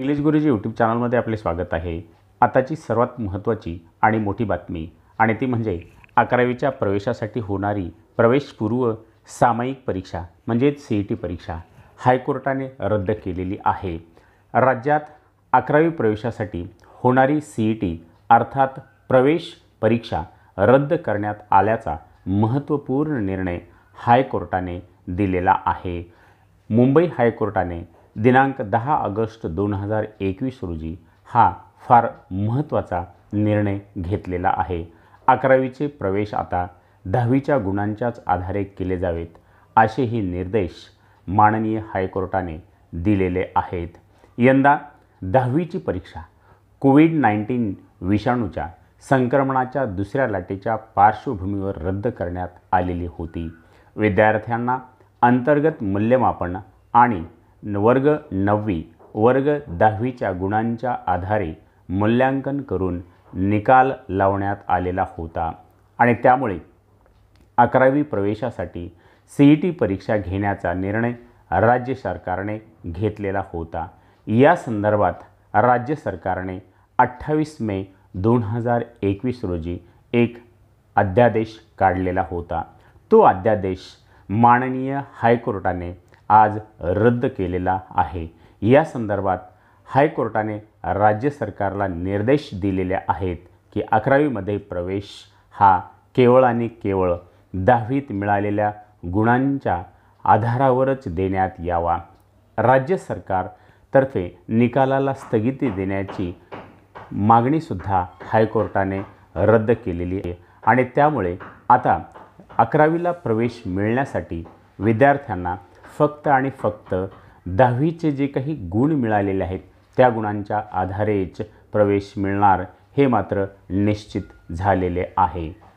English गुरुजी YouTube चॅनलमध्ये आपले स्वागत आहे आताची सर्वात महत्त्वाची आणि मोठी बातमी आणि ती म्हणजे अकरावीच्या प्रवेशासाठी होणारी प्रवेशपूर्व सामायिक परीक्षा म्हणजेच सी ई टी परीक्षा हायकोर्टाने रद्द केलेली आहे राज्यात अकरावी प्रवेशासाठी होणारी सी ई टी अर्थात प्रवेश परीक्षा रद्द करण्यात आल्याचा महत्त्वपूर्ण निर्णय हायकोर्टाने दिलेला आहे मुंबई हायकोर्टाने दिनांक दहा ऑगस्ट दोन हजार एकवीस रोजी हा फार महत्त्वाचा निर्णय घेतलेला आहे अकरावीचे प्रवेश आता दहावीच्या गुणांच्याच आधारे केले जावेत असेही निर्देश माननीय हायकोर्टाने दिलेले आहेत यंदा दहावीची परीक्षा कोविड नाईन्टीन विषाणूच्या संक्रमणाच्या दुसऱ्या लाटेच्या पार्श्वभूमीवर रद्द करण्यात आलेली होती विद्यार्थ्यांना अंतर्गत मूल्यमापन आणि वर्ग नववी वर्ग दहावीच्या गुणांच्या आधारे मूल्यांकन करून निकाल लावण्यात आलेला होता आणि त्यामुळे अकरावी प्रवेशासाठी सी ई टी परीक्षा घेण्याचा निर्णय राज्य सरकारने घेतलेला होता या संदर्भात राज्य सरकारने अठ्ठावीस मे दोन हजार एकवीस रोजी एक अध्यादेश काढलेला होता तो अध्यादेश माननीय हायकोर्टाने आज रद्द केलेला आहे या संदर्भात हायकोर्टाने राज्य सरकारला निर्देश दिलेले आहेत की अकरावीमध्ये प्रवेश हा केवळ आणि केवळ दहावीत मिळालेल्या गुणांच्या आधारावरच देण्यात यावा राज्य सरकारतर्फे निकालाला स्थगिती देण्याची मागणीसुद्धा हायकोर्टाने रद्द केलेली आहे आणि त्यामुळे आता अकरावीला प्रवेश मिळण्यासाठी विद्यार्थ्यांना फक्त आणि फक्त दहावीचे जे काही गुण मिळालेले आहेत त्या गुणांच्या आधारेच प्रवेश मिळणार हे मात्र निश्चित झालेले आहे